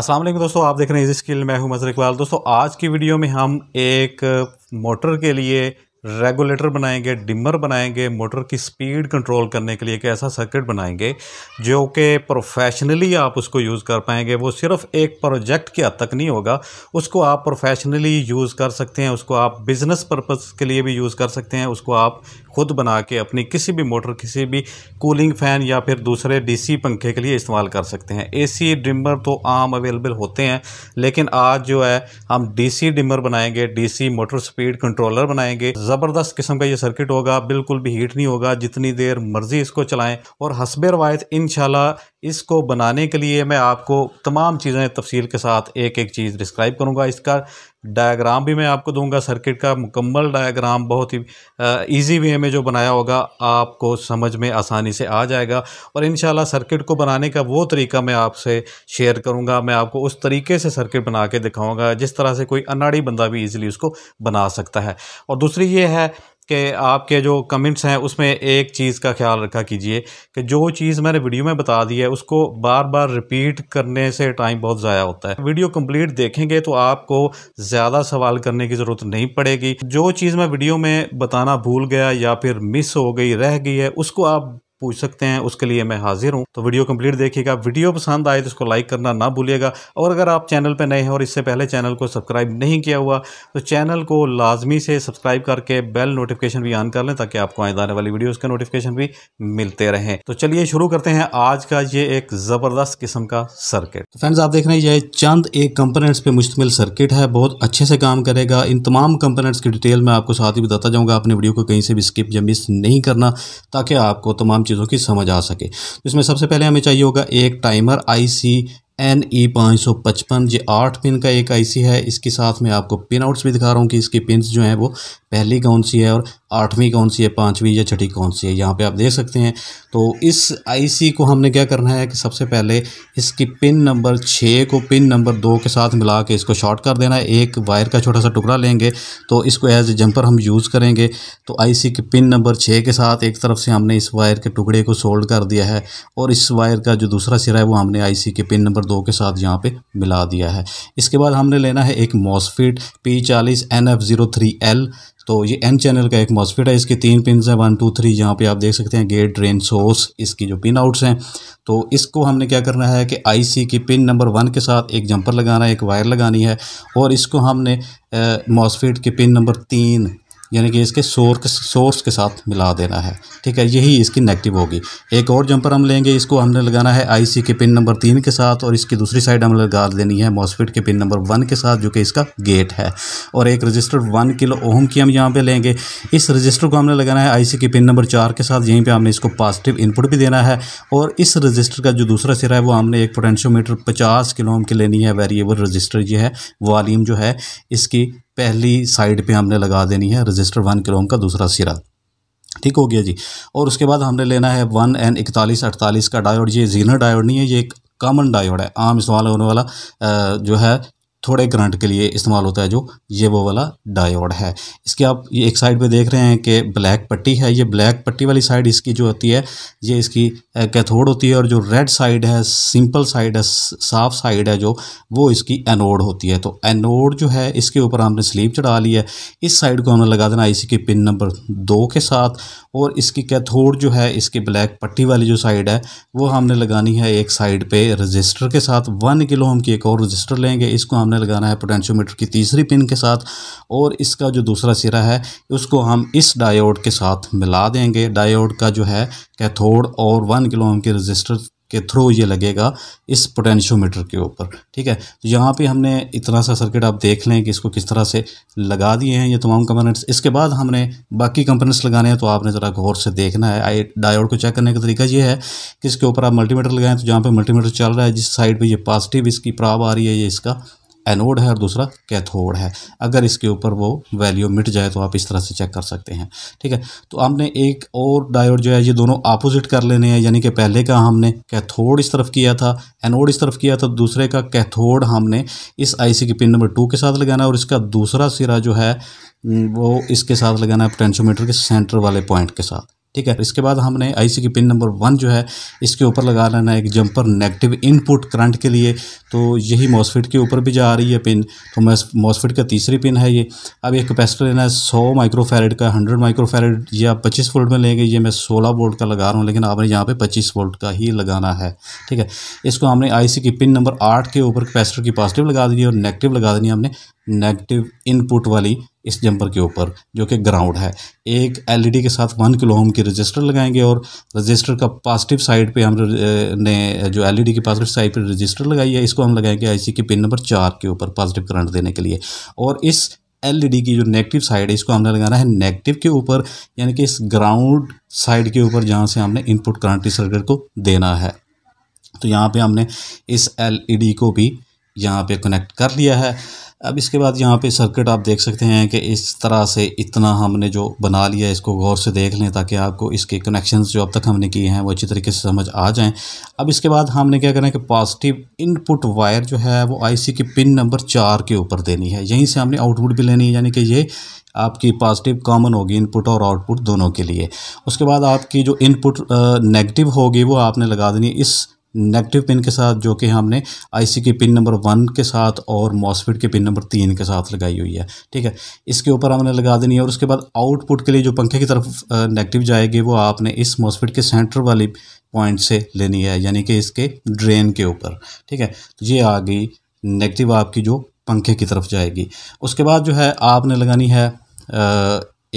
असलम दोस्तों आप देख रहे हैं इजी स्किल मैं हूं मजर इकबाल दोस्तों आज की वीडियो में हम एक मोटर के लिए रेगुलेटर बनाएंगे डिमर बनाएंगे मोटर की स्पीड कंट्रोल करने के लिए एक ऐसा सर्किट बनाएंगे जो कि प्रोफेशनली आप उसको यूज़ कर पाएंगे वो सिर्फ एक प्रोजेक्ट की हद तक नहीं होगा उसको आप प्रोफेशनली यूज़ कर सकते हैं उसको आप बिज़नेस पर्पस के लिए भी यूज़ कर सकते हैं उसको आप खुद बना के अपनी किसी भी मोटर किसी भी कूलिंग फ़ैन या फिर दूसरे डी पंखे के लिए इस्तेमाल कर सकते हैं ए सी तो आम अवेलेबल होते हैं लेकिन आज जो है हम डी सी बनाएंगे डी मोटर स्पीड कंट्रोलर बनाएंगे ज़बरदस्त किस्म का ये सर्किट होगा बिल्कुल भी हीट नहीं होगा जितनी देर मर्ज़ी इसको चलाएं और हसब रवायत इन इसको बनाने के लिए मैं आपको तमाम चीज़ें तफसील के साथ एक एक चीज़ डिस्क्राइब करूँगा इसका डायग्राम भी मैं आपको दूंगा सर्किट का मुकम्मल डायग्राम बहुत ही इजी वे में जो बनाया होगा आपको समझ में आसानी से आ जाएगा और इन सर्किट को बनाने का वो तरीका मैं आपसे शेयर करूंगा मैं आपको उस तरीके से सर्किट बना के दिखाऊंगा जिस तरह से कोई अनाड़ी बंदा भी ईजिली उसको बना सकता है और दूसरी ये है कि आपके जो कमेंट्स हैं उसमें एक चीज़ का ख्याल रखा कीजिए कि जो चीज़ मैंने वीडियो में बता दी है उसको बार बार रिपीट करने से टाइम बहुत ज़ाया होता है वीडियो कंप्लीट देखेंगे तो आपको ज़्यादा सवाल करने की ज़रूरत नहीं पड़ेगी जो चीज़ मैं वीडियो में बताना भूल गया या फिर मिस हो गई रह गई है उसको आप पूछ सकते हैं उसके लिए मैं हाजिर हूँ तो वीडियो कंप्लीट देखिएगा वीडियो पसंद आए तो उसको लाइक करना ना भूलिएगा और अगर आप चैनल पर नए हैं और इससे पहले चैनल को सब्सक्राइब नहीं किया हुआ तो चैनल को लाजमी से सब्सक्राइब करके बेल नोटिफिकेशन भी ऑन कर लें ताकि आपको आइंदा आने वाली वीडियोज़ का नोटिफिकेशन भी मिलते रहें तो चलिए शुरू करते हैं आज का ये एक ज़बरदस्त किस्म का सर्किट तो फ्रेंड्स आप देख रहे हैं ये चंद एक कंपोनेंट्स पे मुश्तमिल सर्किट है बहुत अच्छे से काम करेगा इन तमाम कंपोनेंट्स की डिटेल मैं आपको साथ ही बताता जाऊंगा अपने वीडियो को कहीं से भी स्किप या मिस नहीं करना ताकि आपको तमाम चीज़ों की समझ आ सके तो इसमें सबसे पहले हमें चाहिए होगा एक टाइमर आईसी एन ई पाँच सौ पचपन ये आठ पिन का एक आईसी है इसके साथ में आपको पिन आउट्स भी दिखा रहा हूँ कि इसकी पिन जो हैं वो पहली कौन सी है और आठवीं कौन सी है पाँचवीं या छठी कौन सी है यहाँ पे आप देख सकते हैं तो इस आईसी को हमने क्या करना है कि सबसे पहले इसकी पिन नंबर छः को पिन नंबर दो के साथ मिला के इसको शॉर्ट कर देना है एक वायर का छोटा सा टुकड़ा लेंगे तो इसको एज ए जंपर हम यूज़ करेंगे तो आईसी के पिन नंबर छः के साथ एक तरफ से हमने इस वायर के टुकड़े को सोल्ड कर दिया है और इस वायर का जो दूसरा सिरा है वो हमने सी के पिन नंबर दो के साथ यहाँ पर मिला दिया है इसके बाद हमने लेना है एक मॉसफिट पी चालीस N F zero three L तो ये एन चैनल का एक मॉसफेट है इसके तीन पिन है वन टू थ्री यहाँ पे आप देख सकते हैं गेट ड्रेन सोर्स इसकी जो पिन आउट्स हैं तो इसको हमने क्या करना है कि आईसी की पिन नंबर वन के साथ एक जंपर लगाना है एक वायर लगानी है और इसको हमने मॉसफेट के पिन नंबर तीन यानी कि इसके सोर सोर्स के साथ मिला देना है ठीक है यही इसकी नेगेटिव होगी एक और जंपर हम लेंगे इसको हमने लगाना है आईसी के पिन नंबर तीन के साथ और इसकी दूसरी साइड हमें लगा देनी है मॉसफिट के पिन नंबर वन के साथ जो कि इसका गेट है और एक रजिस्टर वन किलो ओहम की हम यहाँ पर लेंगे इस रजिस्टर को हमने लगाना है आई के पिन नंबर चार के साथ यहीं पर हमने इसको पॉजिटिव इनपुट भी देना है और इस रजिस्टर का जो दूसरा सिरा है वो हमने एक पोटेंशियोमीटर पचास किलो ओम की लेनी है वेरिएबल रजिस्टर ये है वालीम जो है इसकी पहली साइड पे हमने लगा देनी है रजिस्टर वन किलोम का दूसरा सिरा ठीक हो गया जी और उसके बाद हमने लेना है वन एन इकतालीस अड़तालीस का डायोड ये जीनर डायोड नहीं है ये एक कॉमन डायोड है आम इस्तेमाल होने वाला जो है थोड़े करंट के लिए इस्तेमाल होता है जो ये वो वाला डायोड है इसके आप ये एक साइड पे देख रहे हैं कि ब्लैक पट्टी है ये ब्लैक पट्टी वाली साइड इसकी जो होती है ये इसकी कैथोड होती है और जो रेड साइड है सिंपल साइड है साफ साइड है जो वो इसकी एनोड होती है तो एनोड जो है इसके ऊपर हमने स्लीव चढ़ा ली है इस साइड को हमने लगा देना आई के पिन नंबर दो के साथ और इसकी कैथोड जो है इसकी ब्लैक पट्टी वाली जो साइड है वो हमने लगानी है एक साइड पर रजिस्टर के साथ वन किलो हम की एक और रजिस्टर लेंगे इसको हमने हमने लगाना है पोटेंशियोमीटर की तीसरी पिन के साथ और इसका जो दूसरा सिरा है उसको हम इस डायोड के साथ मिला देंगे डायोड का जो है कैथोड और वन किलो ओम के रजिस्टर के थ्रू ये लगेगा इस पोटेंशियोमीटर के ऊपर ठीक है तो यहाँ पे हमने इतना सा सर्किट आप देख लें कि इसको किस तरह से लगा दिए हैं ये तमाम कंपोनेंट्स इसके बाद हमने बाकी कंपोनेंट्स लगाने हैं तो आपने ज़रा गौर से देखना है आई डायोड को चेक करने का तरीका ये है कि इसके ऊपर आप मल्टीमीटर लगाएं तो जहाँ पर मल्टीमीटर चल रहा है जिस साइड पर ये पॉजिटिव इसकी प्राब आ रही है ये इसका एनोड है और दूसरा कैथोड है अगर इसके ऊपर वो वैल्यू मिट जाए तो आप इस तरह से चेक कर सकते हैं ठीक है तो हमने एक और डायोड जो है ये दोनों अपोजिट कर लेने हैं यानी कि पहले का हमने कैथोड इस तरफ किया था एनोड इस तरफ किया था दूसरे का कैथोड हमने इस आईसी की पिन नंबर टू के साथ लगाना है और इसका दूसरा सिरा जो है वो इसके साथ लगाना है पोटेंशियोमीटर के सेंटर वाले पॉइंट के साथ ठीक है इसके बाद हमने आईसी की पिन नंबर वन जो है इसके ऊपर लगा लेना है एक जंपर नेगेटिव इनपुट करंट के लिए तो यही मॉसफिट के ऊपर भी जा रही है पिन तो मॉसफिट का तीसरी पिन है ये अब एक कैपेसिटर लेना है सौ माइक्रोफेरेड का हंड्रेड माइक्रोफेरेड ये आप पच्चीस वोल्ट में लेंगे ये मैं सोलह वोल्ट का लगा रहा हूँ लेकिन आपने यहाँ पर पच्चीस वोल्ट का ही लगाना है ठीक है इसको हमने आई की पिन नंबर आठ के ऊपर कैपेसिटर की पॉजिटिव लगा दी और नेगेटिव लगा देनी हमने नेगेटिव इनपुट वाली इस जंपर के ऊपर जो कि ग्राउंड है एक एलईडी e के साथ वन किलो ओम की रजिस्टर लगाएंगे और रजिस्टर का पॉजिटिव साइड पे हम ने जो एलईडी e की पॉजिटिव साइड पे रजिस्टर लगाई है इसको हम लगाएंगे आईसी के पिन नंबर चार के ऊपर पॉजिटिव करंट देने के लिए और इस एलईडी e की जो नेगेटिव साइड है इसको हमने लगाना है नेगेटिव के ऊपर यानी कि इस ग्राउंड साइड के ऊपर जहाँ से हमने इनपुट करंट इस सर्किट को देना है तो यहाँ पर हमने इस एल को भी यहाँ पे कनेक्ट कर लिया है अब इसके बाद यहाँ पे सर्किट आप देख सकते हैं कि इस तरह से इतना हमने जो बना लिया इसको गौर से देख लें ताकि आपको इसके कनेक्शंस जो अब तक हमने किए हैं वो अच्छी तरीके से समझ आ जाएं अब इसके बाद हमने क्या करना है कि पॉजिटिव इनपुट वायर जो है वो आईसी की पिन नंबर चार के ऊपर देनी है यहीं से हमने आउटपुट भी लेनी है यानी कि ये आपकी पॉजिटिव कॉमन होगी इनपुट और आउटपुट दोनों के लिए उसके बाद आपकी जो इनपुट नेगेटिव होगी वो आपने लगा देनी इस नेगेटिव पिन के साथ जो कि हमने आईसी की पिन नंबर वन के साथ और मॉसफिट की पिन नंबर तीन के साथ लगाई हुई है ठीक है इसके ऊपर हमने लगा देनी है और उसके बाद आउटपुट के लिए जो पंखे की तरफ नेगेटिव जाएगी वो आपने इस मॉसफिट के सेंटर वाली पॉइंट से लेनी है यानी कि इसके ड्रेन के ऊपर ठीक है तो ये आ गई नेगेटिव आपकी जो पंखे की तरफ जाएगी उसके बाद जो है आपने लगानी है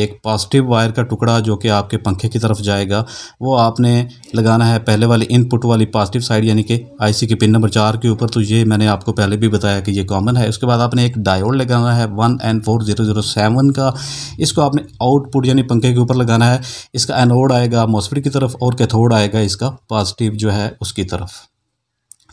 एक पॉजिटिव वायर का टुकड़ा जो कि आपके पंखे की तरफ जाएगा वो आपने लगाना है पहले वाली इनपुट वाली पॉजिटिव साइड यानी कि आईसी के पिन नंबर चार के ऊपर तो ये मैंने आपको पहले भी बताया कि ये कॉमन है उसके बाद आपने एक डायोड लगाना है one N four zero zero seven का इसको आपने आउटपुट यानी पंखे के ऊपर लगाना है इसका एनोड आएगा मॉस्फिट की तरफ और कैथोड आएगा इसका पॉजिटिव जो है उसकी तरफ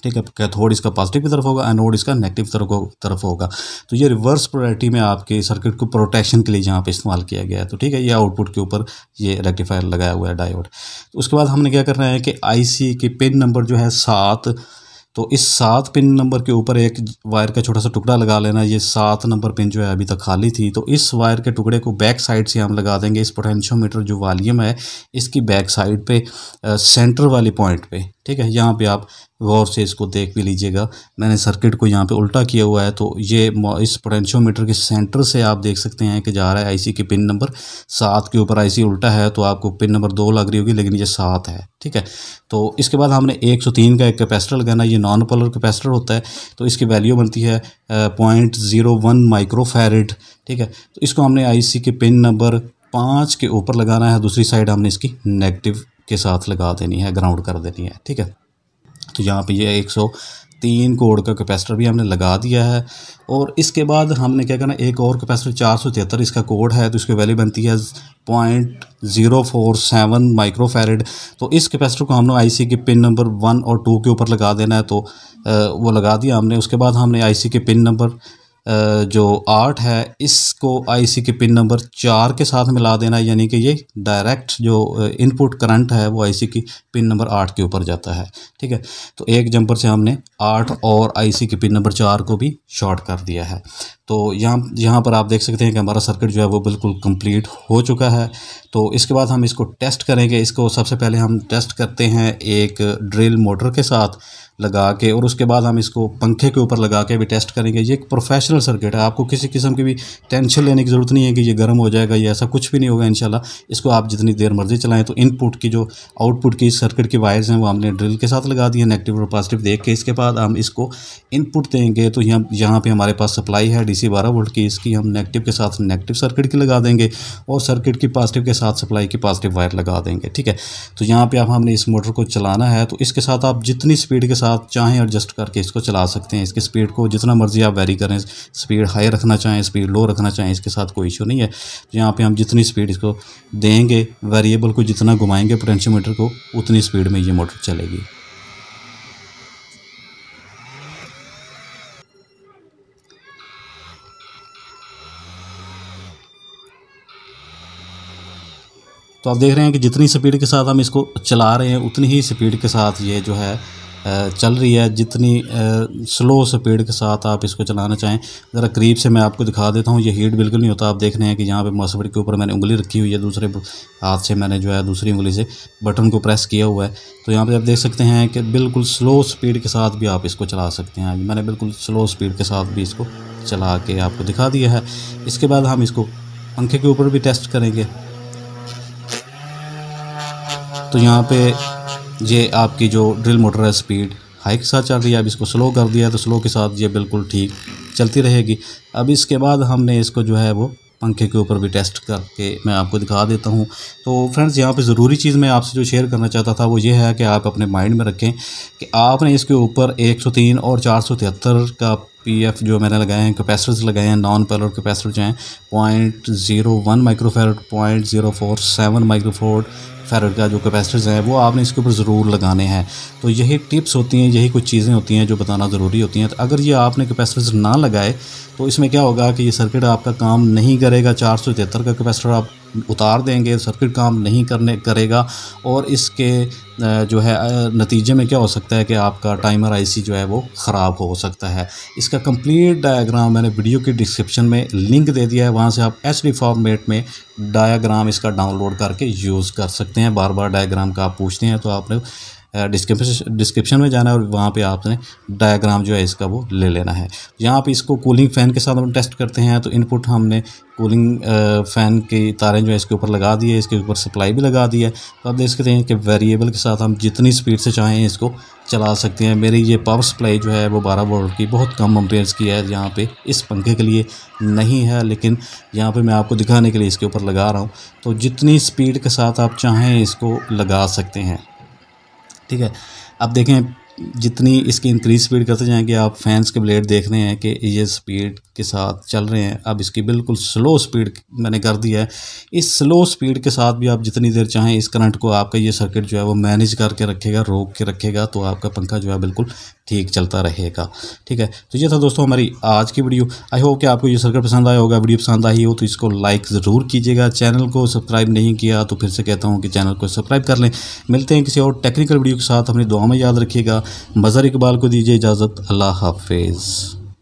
ठीक है कैथोड इसका पॉजिटिव की तरफ होगा एनोड इसका नेगेटिव तरफ तरफ होगा तो ये रिवर्स प्रोरिटी में आपके सर्किट को प्रोटेक्शन के लिए जहाँ पे इस्तेमाल किया गया है तो ठीक है ये आउटपुट के ऊपर ये रेक्टिफायर लगाया हुआ है डायोड तो उसके बाद हमने क्या करना है कि आईसी के पिन नंबर जो है सात तो इस सात पिन नंबर के ऊपर एक वायर का छोटा सा टुकड़ा लगा लेना ये सात नंबर पिन जो है अभी तक खाली थी तो इस वायर के टुकड़े को बैक साइड से हम लगा देंगे इस पोटेंशियोमीटर जो वॉल्यूम है इसकी बैक साइड पे सेंटर वाले पॉइंट पे ठीक है यहाँ पे आप गौर से इसको देख भी लीजिएगा मैंने सर्किट को यहाँ पे उल्टा किया हुआ है तो ये इस पोटेंशियोमीटर के सेंटर से आप देख सकते हैं कि जा रहा है आईसी के पिन नंबर सात के ऊपर आईसी उल्टा है तो आपको पिन नंबर दो लग रही होगी लेकिन ये सात है ठीक है तो इसके बाद हमने एक सौ तीन का एक कैपेसिटर लगाना ये नॉन पोलर कैपेसिटर होता है तो इसकी वैल्यू बनती है पॉइंट ज़ीरो वन माइक्रोफेरिड ठीक है तो इसको हमने सी के पिन नंबर पाँच के ऊपर लगाना है दूसरी साइड हमने इसकी नेगेटिव के साथ लगा देनी है ग्राउंड कर देनी है ठीक है तो यहाँ पे ये एक सौ तीन कोड का कैपेसिटर भी हमने लगा दिया है और इसके बाद हमने क्या करना एक और कैपेसिटर चार सौ तिहत्तर इसका कोड है तो इसकी वैल्यू बनती है point zero four seven microfarad तो इस कैपेसिटर को हमने आईसी के पिन नंबर वन और टू के ऊपर लगा देना है तो वो लगा दिया हमने उसके बाद हमने आईसी के पिन नंबर जो आठ है इसको आईसी के पिन नंबर चार के साथ मिला देना यानी कि ये डायरेक्ट जो इनपुट करंट है वो आईसी की पिन नंबर आठ के ऊपर जाता है ठीक है तो एक जंपर से हमने आठ और आईसी के पिन नंबर चार को भी शॉर्ट कर दिया है तो यहाँ यहाँ पर आप देख सकते हैं कि हमारा सर्किट जो है वो बिल्कुल कंप्लीट हो चुका है तो इसके बाद हम इसको टेस्ट करेंगे इसको सबसे पहले हम टेस्ट करते हैं एक ड्रिल मोटर के साथ लगा के और उसके बाद हम इसको पंखे के ऊपर लगा के भी टेस्ट करेंगे ये एक प्रोफेशनल नेचुरल सर्किट है आपको किसी किस्म की भी टेंशन लेने की ज़रूरत नहीं है कि ये गर्म हो जाएगा या ऐसा कुछ भी नहीं होगा इनशाला इसको आप जितनी देर मर्जी चलाएं तो इनपुट की जो आउटपुट की सर्किट की वायर्स हैं वो हमने ड्रिल के साथ लगा दी है नेगेटिव और पॉजिटिव देख के इसके बाद हम इसको इनपुट देंगे तो यहाँ यहाँ पर हमारे पास सप्लाई है डी सी बारह वोल्ट की इसकी हम नेगेटिव के साथ नेगेटिव सर्किट की लगा देंगे और सर्किट की पॉजिटिव के साथ सप्लाई की पॉजिटिव वायर लगा देंगे ठीक है तो यहाँ पर आप हमने इस मोटर को चलाना है तो इसके साथ आप जितनी स्पीड के साथ चाहें एडजस्ट करके इसको चला सकते हैं इसकी स्पीड को जितना मर्जी आप वेरी करें स्पीड हाई रखना चाहें स्पीड लो रखना चाहें इसके साथ कोई इशू नहीं है तो यहाँ पे हम जितनी स्पीड इसको देंगे वेरिएबल को जितना घुमाएंगे पोटेंशियोमीटर को उतनी स्पीड में ये मोटर चलेगी तो आप देख रहे हैं कि जितनी स्पीड के साथ हम इसको चला रहे हैं उतनी ही स्पीड के साथ ये जो है चल रही है जितनी स्लो स्पीड के साथ आप इसको चलाना चाहें ज़रा करीब से मैं आपको दिखा देता हूँ ये हीट बिल्कुल नहीं होता आप देख रहे हैं कि यहाँ पे मसबड़ के ऊपर मैंने उंगली रखी हुई है दूसरे हाथ से मैंने जो है दूसरी उंगली से बटन को प्रेस किया हुआ है तो यहाँ पर आप देख सकते हैं कि बिल्कुल स्लो स्पीड के साथ भी आप इसको चला सकते हैं मैंने बिल्कुल स्लो स्पीड के साथ भी इसको चला के आपको दिखा दिया है इसके बाद हम इसको पंखे के ऊपर भी टेस्ट करेंगे तो यहाँ पर ये आपकी जो ड्रिल मोटर है स्पीड हाई के साथ चल रही है अब इसको स्लो कर दिया तो स्लो के साथ ये बिल्कुल ठीक चलती रहेगी अब इसके बाद हमने इसको जो है वो पंखे के ऊपर भी टेस्ट करके मैं आपको दिखा देता हूँ तो फ्रेंड्स यहाँ पे ज़रूरी चीज़ मैं आपसे जो शेयर करना चाहता था वो ये है कि आप अपने माइंड में रखें कि आपने इसके ऊपर 103 और चार का पी एफ जो मैंने लगाए हैं कैपेसिटर्स लगाए हैं नॉन पैलर कैपेसिटर जो हैं point zero one microfarad point zero four seven microfarad farad का जो कैपेसिटर्स हैं वो आपने इसके ऊपर ज़रूर लगाने हैं तो यही टिप्स होती हैं यही कुछ चीज़ें होती हैं जो बताना ज़रूरी होती हैं तो अगर ये आपने कैपेसिटर्स ना लगाए तो इसमें क्या होगा कि ये सर्किट आपका काम नहीं करेगा चार सौ तिहत्तर का कैपेसिटर आप उतार देंगे सर्किट काम नहीं करने करेगा और इसके जो है नतीजे में क्या हो सकता है कि आपका टाइमर आईसी जो है वो ख़राब हो सकता है इसका कंप्लीट डायग्राम मैंने वीडियो के डिस्क्रिप्शन में लिंक दे दिया है वहाँ से आप एच फॉर्मेट में डायग्राम इसका डाउनलोड करके यूज़ कर सकते हैं बार बार डायग्राम का आप पूछते हैं तो आपने डिस्क्रिप्शन में जाना है और वहाँ पे आपने डायग्राम जो है इसका वो ले लेना है यहाँ पे इसको कूलिंग फ़ैन के साथ हम टेस्ट करते हैं तो इनपुट हमने कूलिंग फ़ैन के तारें जो है इसके ऊपर लगा दी है इसके ऊपर सप्लाई भी लगा दी है तो आप देख सकते हैं कि वेरिएबल के साथ हम जितनी स्पीड से चाहें इसको चला सकते हैं मेरी ये पावर सप्लाई जो है वो बारह वोल्ट की बहुत कम अम्पेयर्स की है यहाँ पर इस पंखे के लिए नहीं है लेकिन यहाँ पर मैं आपको दिखाने के लिए इसके ऊपर लगा रहा हूँ तो जितनी स्पीड के साथ आप चाहें इसको लगा सकते हैं ठीक है अब देखें जितनी इसकी इंक्रीज स्पीड करते जाएंगे आप फैंस के ब्लेड देख रहे हैं कि ये स्पीड के साथ चल रहे हैं अब इसकी बिल्कुल स्लो स्पीड मैंने कर दिया है इस स्लो स्पीड के साथ भी आप जितनी देर चाहें इस करंट को आपका ये सर्किट जो है वो मैनेज करके रखेगा रोक के रखेगा तो आपका पंखा जो है बिल्कुल ठीक चलता रहेगा ठीक है तो ये था दोस्तों हमारी आज की वीडियो आई होप कि आपको ये सर्कल पसंद आया होगा वीडियो पसंद आई हो तो इसको लाइक ज़रूर कीजिएगा चैनल को सब्सक्राइब नहीं किया तो फिर से कहता हूँ कि चैनल को सब्सक्राइब कर लें मिलते हैं किसी और टेक्निकल वीडियो के साथ अपनी दुआ में याद रखिएगा मज़र इकबाल को दीजिए इजाज़त अल्लाह हाफिज़